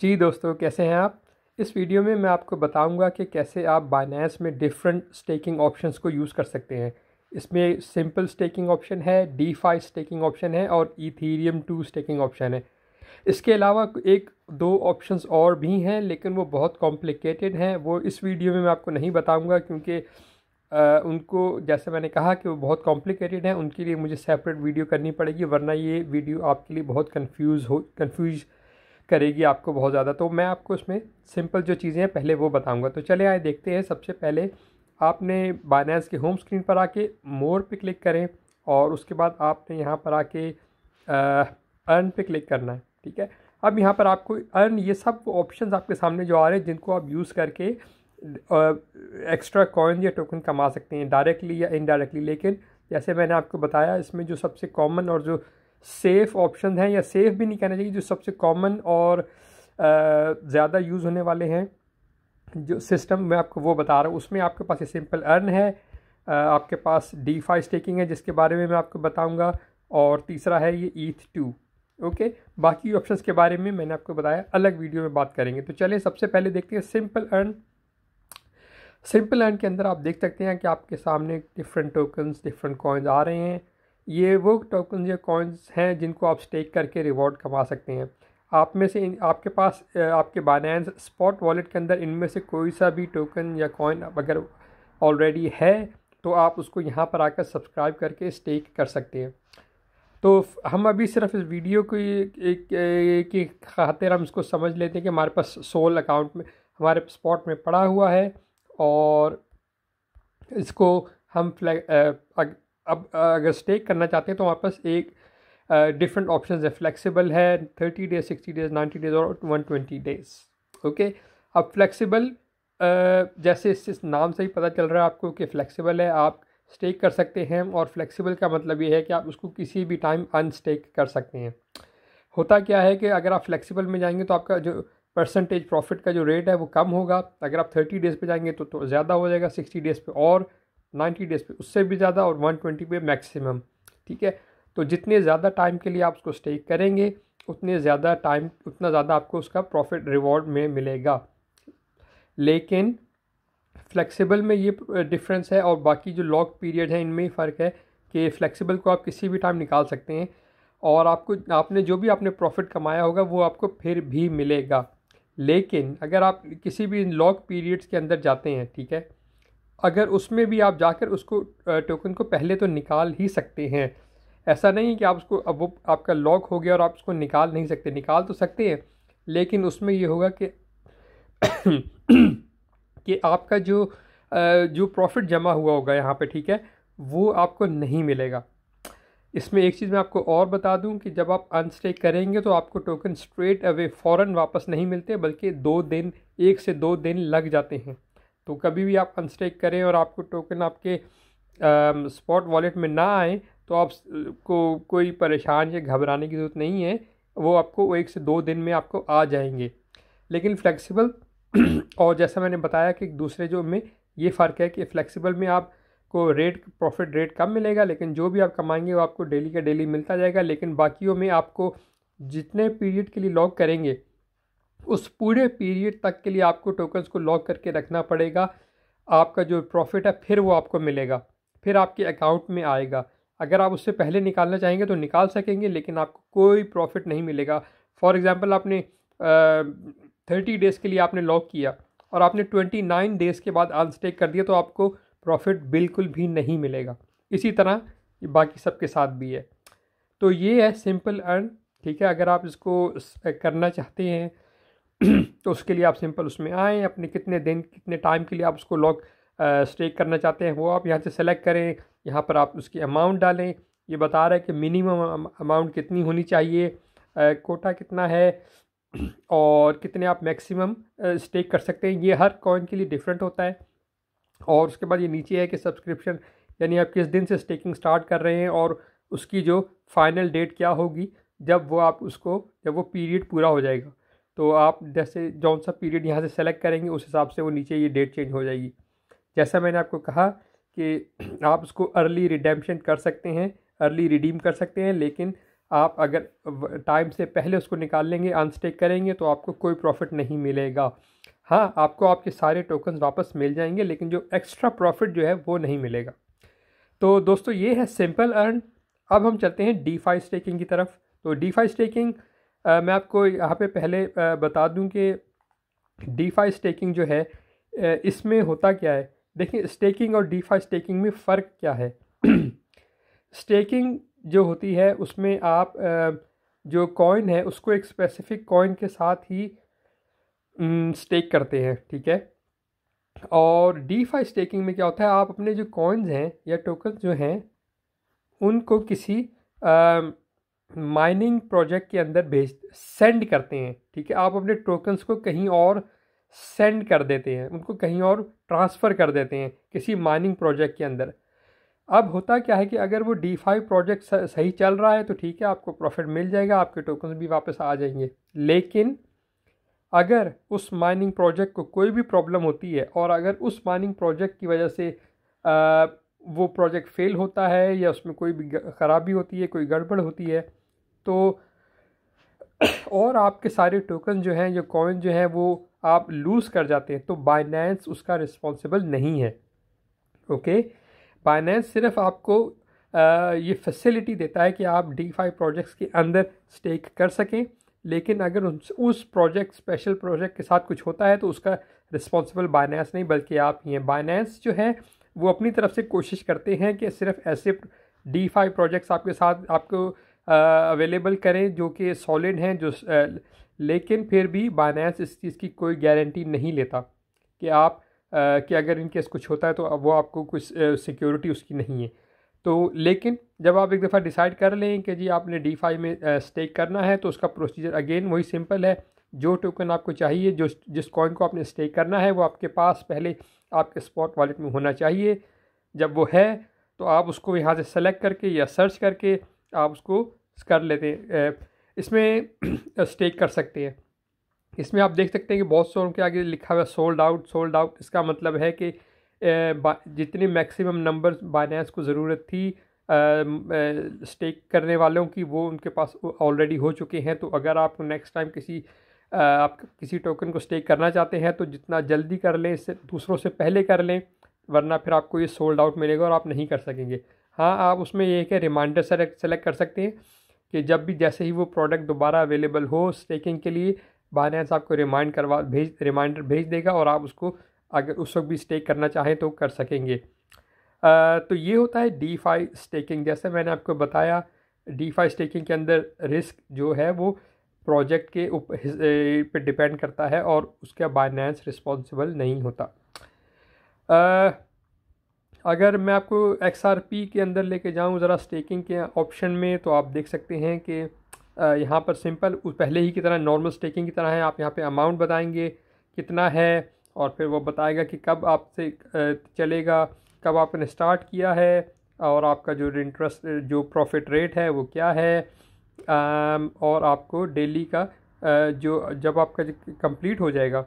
जी दोस्तों कैसे हैं आप इस वीडियो में मैं आपको बताऊंगा कि कैसे आप बाइनेंस में डिफरेंट स्टेकिंग ऑप्शंस को यूज़ कर सकते हैं इसमें सिंपल स्टेकिंग ऑप्शन है डी फाइव स्टेकिंग ऑप्शन है और इथीरियम टू स्टेकिंग ऑप्शन है इसके अलावा एक दो ऑप्शंस और भी हैं लेकिन वो बहुत कॉम्प्लिकेटेड हैं वो इस वीडियो में मैं आपको नहीं बताऊँगा क्योंकि उनको जैसे मैंने कहा कि वो बहुत कॉम्प्लिकेटेड हैं उनके लिए मुझे सेपरेट वीडियो करनी पड़ेगी वरना ये वीडियो आपके लिए बहुत कन्फ्यूज़ हो कन्फ्यूज़ करेगी आपको बहुत ज़्यादा तो मैं आपको उसमें सिंपल जो चीज़ें हैं पहले वो बताऊंगा तो चले आए देखते हैं सबसे पहले आपने बाइनेंस के होम स्क्रीन पर आके मोर पे क्लिक करें और उसके बाद आपने यहाँ पर आके अर्न पे क्लिक करना है ठीक है अब यहाँ पर आपको अर्न ये सब ऑप्शंस आपके सामने जो आ रहे हैं जिनको आप यूज़ करके एक्स्ट्रा कॉइन या टोकन कमा सकते हैं डायरेक्टली या इनडायरेक्टली लेकिन जैसे मैंने आपको बताया इसमें जो सबसे कॉमन और जो सेफ़ ऑप्शन हैं या सेफ़ भी नहीं कहना चाहिए जो सबसे कॉमन और ज़्यादा यूज़ होने वाले हैं जो सिस्टम मैं आपको वो बता रहा हूँ उसमें आपके पास ये सिंपल अर्न है आपके पास डी फाइव स्टेकिंग है जिसके बारे में मैं आपको बताऊँगा और तीसरा है ये ईथ टू ओके बाकी ऑप्शंस के बारे में मैंने आपको बताया अलग वीडियो में बात करेंगे तो चलिए सबसे पहले देखते हैं सिंपल अर्न सिंपल अर्न के अंदर आप देख सकते हैं कि आपके सामने डिफरेंट टोकन्स डिफरेंट कॉइन्स आ रहे हैं ये वो टोकन या कॉइन्स हैं जिनको आप स्टेक करके रिवॉर्ड कमा सकते हैं आप में से आपके पास आपके बाइनेंस स्पॉट वॉलेट के अंदर इनमें से कोई सा भी टोकन या कॉइन अगर ऑलरेडी है तो आप उसको यहाँ पर आकर सब्सक्राइब करके स्टेक कर सकते हैं तो हम अभी सिर्फ इस वीडियो को की खातिर हम इसको समझ लेते हैं कि हमारे पास सोल अकाउंट में हमारे स्पॉट में पड़ा हुआ है और इसको हम फ्लैग अब अगर स्टेक करना चाहते हैं तो हमारे पास एक डिफरेंट ऑप्शन है फ्लेक्सिबल है thirty days sixty days ninety days और वन ट्वेंटी डेज ओके अब फ्लेक्सिबल जैसे इस नाम से ही पता चल रहा है आपको कि फ्लेक्सिबल है आप स्टेक कर सकते हैं और फ्लेक्सिबल का मतलब ये है कि आप उसको किसी भी टाइम अनस्टेक कर सकते हैं होता क्या है कि अगर आप फ्लेक्सिबल में जाएंगे तो आपका जो परसेंटेज प्रॉफिट का जो रेट है वो कम होगा अगर आप थर्टी डेज़ पे जाएंगे तो, तो ज़्यादा हो जाएगा सिक्सटी डेज़ पे और नाइन्टी डेज़ पे उससे भी ज़्यादा और वन ट्वेंटी पे मैक्सिमम ठीक है तो जितने ज़्यादा टाइम के लिए आप उसको स्टे करेंगे उतने ज़्यादा टाइम उतना ज़्यादा आपको उसका प्रॉफिट रिवॉर्ड में मिलेगा लेकिन फ्लेक्सिबल में ये डिफरेंस है और बाकी जो लॉक पीरियड है इनमें ही फ़र्क है कि फ्लेक्सिबल को आप किसी भी टाइम निकाल सकते हैं और आपको आपने जो भी आपने प्रॉफिट कमाया होगा वो आपको फिर भी मिलेगा लेकिन अगर आप किसी भी लॉक पीरियड्स के अंदर जाते हैं ठीक है अगर उसमें भी आप जाकर उसको टोकन को पहले तो निकाल ही सकते हैं ऐसा नहीं कि आप उसको अब वो आपका लॉक हो गया और आप उसको निकाल नहीं सकते निकाल तो सकते हैं लेकिन उसमें ये होगा कि कि आपका जो जो प्रॉफिट जमा हुआ होगा यहाँ पे ठीक है वो आपको नहीं मिलेगा इसमें एक चीज़ मैं आपको और बता दूं कि जब आप अनस्टेक करेंगे तो आपको टोकन स्ट्रेट अवे फ़ौर वापस नहीं मिलते बल्कि दो दिन एक से दो दिन लग जाते हैं तो कभी भी आप अनस्टेक करें और आपको टोकन आपके स्पॉट वॉलेट में ना आए तो आपको कोई परेशान या घबराने की ज़रूरत नहीं है वो आपको एक से दो दिन में आपको आ जाएंगे लेकिन फ्लेक्सिबल और जैसा मैंने बताया कि दूसरे जो में ये फ़र्क है कि फ्लेक्सिबल में आप को रेट प्रॉफिट रेट कम मिलेगा लेकिन जो भी आप कमाएंगे वो आपको डेली का डेली मिलता जाएगा लेकिन बाकियों में आपको जितने पीरियड के लिए लॉक करेंगे उस पूरे पीरियड तक के लिए आपको टोकन्स को लॉक करके रखना पड़ेगा आपका जो प्रॉफिट है फिर वो आपको मिलेगा फिर आपके अकाउंट में आएगा अगर आप उससे पहले निकालना चाहेंगे तो निकाल सकेंगे लेकिन आपको कोई प्रॉफिट नहीं मिलेगा फॉर एग्ज़ाम्पल आपने थर्टी डेज़ के लिए आपने लॉक किया और आपने ट्वेंटी नाइन डेज़ के बाद अनस्टेक कर दिया तो आपको प्रॉफिट बिल्कुल भी नहीं मिलेगा इसी तरह बाकी सबके साथ भी है तो ये है सिंपल अर्न ठीक है अगर आप इसको करना चाहते हैं तो उसके लिए आप सिंपल उसमें आएँ अपने कितने दिन कितने टाइम के लिए आप उसको लॉक स्टे करना चाहते हैं वो आप यहाँ से सेलेक्ट करें यहाँ पर आप उसकी अमाउंट डालें ये बता रहा है कि मिनिमम अमाउंट कितनी होनी चाहिए कोटा कितना है और कितने आप मैक्सिमम स्टे कर सकते हैं ये हर कॉइन के लिए डिफरेंट होता है और उसके बाद ये नीचे है कि सब्सक्रिप्शन यानी आप किस दिन से स्टेकिंग स्टार्ट कर रहे हैं और उसकी जो फाइनल डेट क्या होगी जब वो आप उसको जब वो पीरियड पूरा हो जाएगा तो आप जैसे जौन सा पीरियड यहाँ से सेलेक्ट करेंगे उस हिसाब से वो नीचे ये डेट चेंज हो जाएगी जैसा मैंने आपको कहा कि आप उसको अर्ली रिडेम्पशन कर सकते हैं अर्ली रिडीम कर सकते हैं लेकिन आप अगर टाइम से पहले उसको निकाल लेंगे अनस्टेक करेंगे तो आपको कोई प्रॉफिट नहीं मिलेगा हाँ आपको आपके सारे टोकन वापस मिल जाएंगे लेकिन जो एक्स्ट्रा प्रॉफिट जो है वो नहीं मिलेगा तो दोस्तों ये है सिंपल अर्न अब हम चलते हैं डी फाई स्टेकिंग की तरफ तो डी फाई स्टेकिंग आ, मैं आपको यहाँ पे पहले आ, बता दूं कि डीफाई स्टेकिंग जो है इसमें होता क्या है देखिए स्टेकिंग और डीफाई स्टेकिंग में फ़र्क क्या है स्टेकिंग जो होती है उसमें आप जो कॉइन है उसको एक स्पेसिफिक कॉइन के साथ ही स्टेक करते हैं ठीक है और डीफाई स्टेकिंग में क्या होता है आप अपने जो कॉइन्स हैं या टोकन जो हैं उनको किसी आ, माइनिंग प्रोजेक्ट के अंदर भेज सेंड करते हैं ठीक है आप अपने टोकन्स को कहीं और सेंड कर देते हैं उनको कहीं और ट्रांसफ़र कर देते हैं किसी माइनिंग प्रोजेक्ट के अंदर अब होता क्या है कि अगर वो डी फाइव प्रोजेक्ट सही चल रहा है तो ठीक है आपको प्रॉफिट मिल जाएगा आपके टोकन्स भी वापस आ जाएंगे लेकिन अगर उस माइनिंग प्रोजेक्ट को कोई भी प्रॉब्लम होती है और अगर उस माइनिंग प्रोजेक्ट की वजह से आ, वो प्रोजेक्ट फेल होता है या उसमें कोई भी ख़राबी होती है कोई गड़बड़ होती है तो और आपके सारे टोकन जो हैं जो कॉइन जो हैं वो आप लूज़ कर जाते हैं तो बाइनेंस उसका रिस्पॉन्सिबल नहीं है ओके बाइनेंस सिर्फ आपको आ, ये फैसिलिटी देता है कि आप डी फाइव प्रोजेक्ट्स के अंदर स्टेक कर सकें लेकिन अगर उस प्रोजेक्ट स्पेशल प्रोजेक्ट के साथ कुछ होता है तो उसका रिस्पॉन्सिबल बाइनेंस नहीं बल्कि आप ही हैं बाइनेंस जो है वो अपनी तरफ से कोशिश करते हैं कि सिर्फ ऐसे डी फाइव प्रोजेक्ट्स आपके साथ आपको अवेलेबल करें जो कि सॉलिड हैं जो लेकिन फिर भी बाइनेंस इस चीज़ की कोई गारंटी नहीं लेता कि आप कि अगर इनकेस कुछ होता है तो वो आपको कुछ सिक्योरिटी उसकी नहीं है तो लेकिन जब आप एक दफ़ा डिसाइड कर लें कि जी आपने डी फाइव में स्टेक करना है तो उसका प्रोसीजर अगेन वही सिंपल है जो टोकन आपको चाहिए जो जिस कॉइन को आपने स्टेक करना है वो आपके पास पहले आपके स्पॉट वॉलेट में होना चाहिए जब वो है तो आप उसको यहाँ से सेलेक्ट करके या सर्च करके आप उसको कर लेते इसमें स्टेक कर सकते हैं इसमें आप देख सकते हैं कि बहुत सौ के आगे लिखा हुआ सोल्ड आउट सोल्ड आउट इसका मतलब है कि जितने मैक्सिमम नंबर बाइनेंस को ज़रूरत थी स्टेक करने वालों की वो उनके पास ऑलरेडी हो चुके हैं तो अगर आप नेक्स्ट टाइम किसी आप किसी टोकन को स्टेक करना चाहते हैं तो जितना जल्दी कर लें इससे दूसरों से पहले कर लें वरना फिर आपको ये सोल्ड आउट मिलेगा और आप नहीं कर सकेंगे हाँ आप उसमें ये है कि रिमाइंडर सेलेक्ट कर सकते हैं कि जब भी जैसे ही वो प्रोडक्ट दोबारा अवेलेबल हो स्टेकिंग के लिए बाइनेंस आपको रिमाइंड करवा भेज रिमाइंडर भेज देगा और आप उसको अगर उस वक्त भी स्टेक करना चाहें तो कर सकेंगे आ, तो ये होता है डी फाई स्टेकिंग जैसे मैंने आपको बताया डी फाई स्टेकिंग के अंदर रिस्क जो है वो प्रोजेक्ट के उप पे डिपेंड करता है और उसका बाइनेंस रिस्पॉन्सिबल नहीं होता आ, अगर मैं आपको एक्स के अंदर लेके जाऊँ ज़रा स्टेकिंग के ऑप्शन में तो आप देख सकते हैं कि यहाँ पर सिंपल पहले ही की तरह नॉर्मल स्टेकिंग की तरह है आप यहाँ पे अमाउंट बताएंगे कितना है और फिर वो बताएगा कि कब आपसे चलेगा कब आपने स्टार्ट किया है और आपका जो इंटरेस्ट जो प्रॉफिट रेट है वो क्या है और आपको डेली का जो जब आपका कंप्लीट हो जाएगा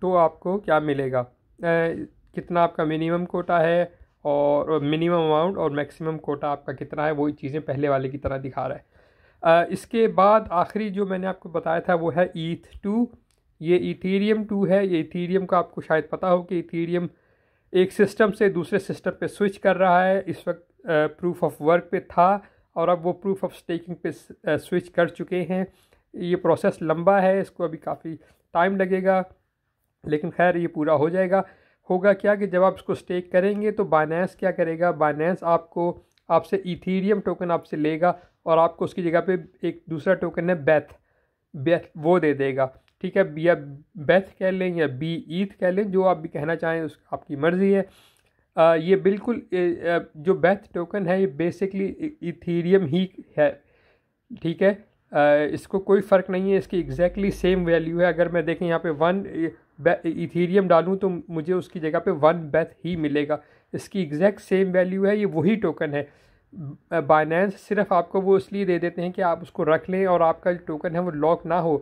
तो आपको क्या मिलेगा कितना आपका मिनिमम कोटा है और मिनिमम अमाउंट और मैक्सिमम कोटा आपका कितना है वही चीज़ें पहले वाले की तरह दिखा रहा है इसके बाद आखिरी जो मैंने आपको बताया था वो है ईथ टू ये इथीरियम टू है ये इथीरियम का आपको शायद पता हो कि इथीरियम एक सिस्टम से दूसरे सिस्टम पे स्विच कर रहा है इस वक्त प्रूफ ऑफ वर्क पे था और अब वो प्रूफ ऑफ स्टेकिंग पे स्विच कर चुके हैं ये प्रोसेस लंबा है इसको अभी काफ़ी टाइम लगेगा लेकिन खैर ये पूरा हो जाएगा होगा क्या कि जब आप इसको स्टेक करेंगे तो बाइनेंस क्या करेगा बाइनेंस आपको आपसे इथीरियम टोकन आपसे लेगा और आपको उसकी जगह पे एक दूसरा टोकन है बैथ बैथ वो दे देगा ठीक है या बैथ कह लें या बी ईथ कह लें जो आप भी कहना चाहें उस आपकी मर्ज़ी है आ, ये बिल्कुल जो बैथ टोकन है ये बेसिकली इथीरियम ही है ठीक है आ, इसको कोई फ़र्क नहीं है इसकी एग्जैक्टली सेम वैल्यू है अगर मैं देखें यहाँ पर वन इथेरियम डालूँ तो मुझे उसकी जगह पे वन बेथ ही मिलेगा इसकी एग्जैक्ट सेम वैल्यू है ये वही टोकन है बाइनेंस सिर्फ आपको वो इसलिए दे देते हैं कि आप उसको रख लें और आपका जो टोकन है वो लॉक ना हो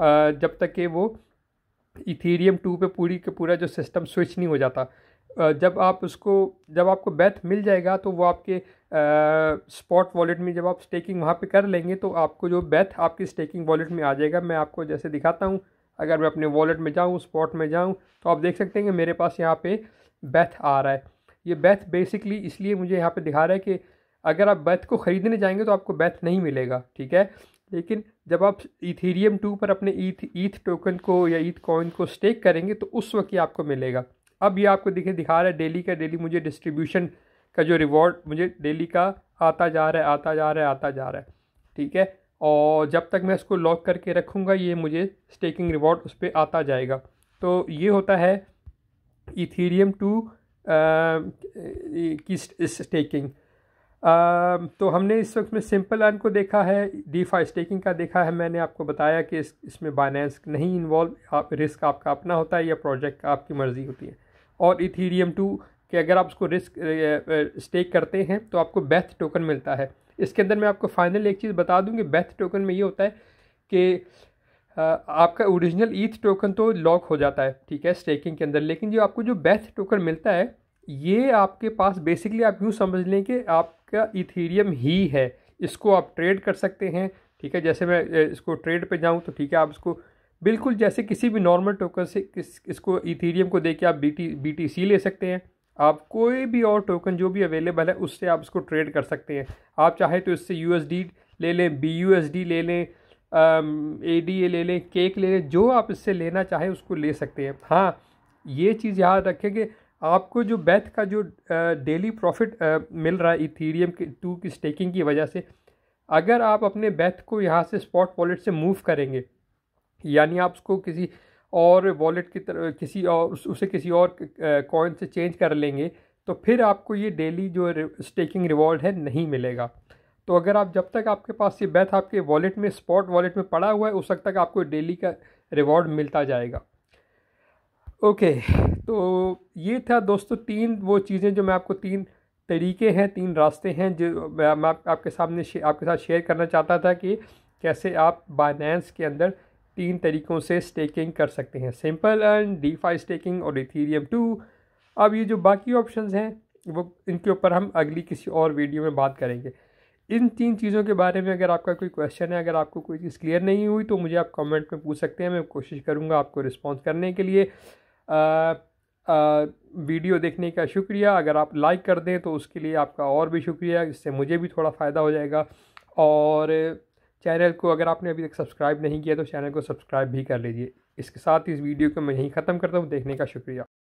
जब तक कि वो इथेरियम टू पे पूरी के पूरा जो सिस्टम स्विच नहीं हो जाता जब आप उसको जब आपको बैथ मिल जाएगा तो वो आपके स्पॉट वॉलेट में जब आप स्टेकिंग वहाँ पे कर लेंगे तो आपको जो बैथ आपकी स्टेकिंग वॉलेट में आ जाएगा मैं आपको जैसे दिखाता हूँ अगर मैं अपने वॉलेट में जाऊँ स्पॉट में जाऊँ तो आप देख सकते हैं कि मेरे पास यहाँ पे बैथ आ रहा है ये बैथ बेसिकली इसलिए मुझे यहाँ पे दिखा रहा है कि अगर आप बैथ को ख़रीदने जाएंगे तो आपको बैथ नहीं मिलेगा ठीक है लेकिन जब आप इथेरियम टू पर अपने ईथ ईथ टोकन को या ईथ e कॉइन को स्टेक करेंगे तो उस वक्त ही आपको मिलेगा अब ये आपको दिखे दिखा रहा है डेली का डेली मुझे डिस्ट्रीब्यूशन का जो रिवॉर्ड मुझे डेली का आता जा रहा है आता जा रहा है आता जा रहा है ठीक है और जब तक मैं इसको लॉक करके रखूँगा ये मुझे स्टेकिंग रिवॉर्ड उस पर आता जाएगा तो ये होता है इथीरियम टू की स्टेकिंग तो हमने इस वक्त में सिंपल अर्न को देखा है डीफा स्टेकिंग का देखा है मैंने आपको बताया कि इस इसमें बाइनेंस नहीं इन्वॉल्व आप रिस्क आपका अपना होता है या प्रोजेक्ट आपकी मर्ज़ी होती है और इथीरियम टू कि अगर आप उसको रिस्क स्टेक करते हैं तो आपको बेथ टोकन मिलता है इसके अंदर मैं आपको फाइनल एक चीज़ बता दूँगी कि बेथ टोकन में ये होता है कि आपका ओरिजिनल ईथ टोकन तो लॉक हो जाता है ठीक है स्टेकिंग के अंदर लेकिन जो आपको जो बेथ टोकन मिलता है ये आपके पास बेसिकली आप यूँ समझ लें कि आपका इथीरियम ही है इसको आप ट्रेड कर सकते हैं ठीक है जैसे मैं इसको ट्रेड पे जाऊँ तो ठीक है आप इसको बिल्कुल जैसे किसी भी नॉर्मल टोकन से किस इसको इथीरियम को दे के आप बी टी ले सकते हैं आप कोई भी और टोकन जो भी अवेलेबल है उससे आप इसको ट्रेड कर सकते हैं आप चाहे तो इससे यू ले लें बी यू ले लें ए डी ए ले लें केक ले लें जो आप इससे लेना चाहें उसको ले सकते हैं हाँ ये चीज़ याद रखें कि आपको जो बैथ का जो डेली प्रॉफिट मिल रहा है इथीरियम के टू की स्टेकिंग की वजह से अगर आप अपने बैथ को यहाँ से स्पॉट वॉलेट से मूव करेंगे यानी आप उसको किसी और वॉलेट की तरह किसी और उसे किसी और कॉइन से चेंज कर लेंगे तो फिर आपको ये डेली जो स्टेकिंग रिवॉर्ड है नहीं मिलेगा तो अगर आप जब तक आपके पास ये बैथ आपके वॉलेट में स्पॉट वॉलेट में पड़ा हुआ है उस वक्त तक आपको डेली का रिवॉर्ड मिलता जाएगा ओके तो ये था दोस्तों तीन वो चीज़ें जो मैं आपको तीन तरीके हैं तीन रास्ते हैं जो मैं आप, आपके सामने आपके साथ शेयर करना चाहता था कि कैसे आप बाइनेंस के अंदर तीन तरीक़ों से स्टेकिंग कर सकते हैं सिंपल अर्न डीफाई स्टेकिंग और इथीरियम टू अब ये जो बाकी ऑप्शंस हैं वो इनके ऊपर हम अगली किसी और वीडियो में बात करेंगे इन तीन चीज़ों के बारे में अगर आपका कोई क्वेश्चन है अगर आपको कोई चीज़ क्लियर नहीं हुई तो मुझे आप कमेंट में पूछ सकते हैं मैं कोशिश करूँगा आपको रिस्पॉन्स करने के लिए आ, आ, वीडियो देखने का शुक्रिया अगर आप लाइक कर दें तो उसके लिए आपका और भी शुक्रिया इससे मुझे भी थोड़ा फ़ायदा हो जाएगा और चैनल को अगर आपने अभी तक सब्सक्राइब नहीं किया तो चैनल को सब्सक्राइब भी कर लीजिए इसके साथ इस वीडियो को मैं यहीं ख़त्म करता हूँ देखने का शुक्रिया